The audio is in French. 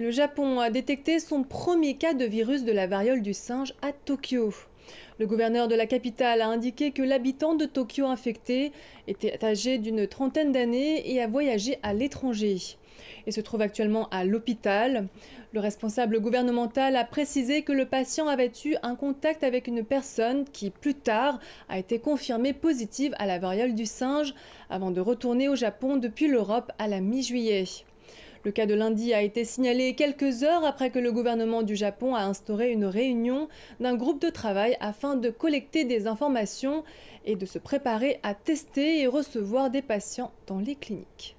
le Japon a détecté son premier cas de virus de la variole du singe à Tokyo. Le gouverneur de la capitale a indiqué que l'habitant de Tokyo infecté était âgé d'une trentaine d'années et a voyagé à l'étranger. Il se trouve actuellement à l'hôpital. Le responsable gouvernemental a précisé que le patient avait eu un contact avec une personne qui, plus tard, a été confirmée positive à la variole du singe avant de retourner au Japon depuis l'Europe à la mi-juillet. Le cas de lundi a été signalé quelques heures après que le gouvernement du Japon a instauré une réunion d'un groupe de travail afin de collecter des informations et de se préparer à tester et recevoir des patients dans les cliniques.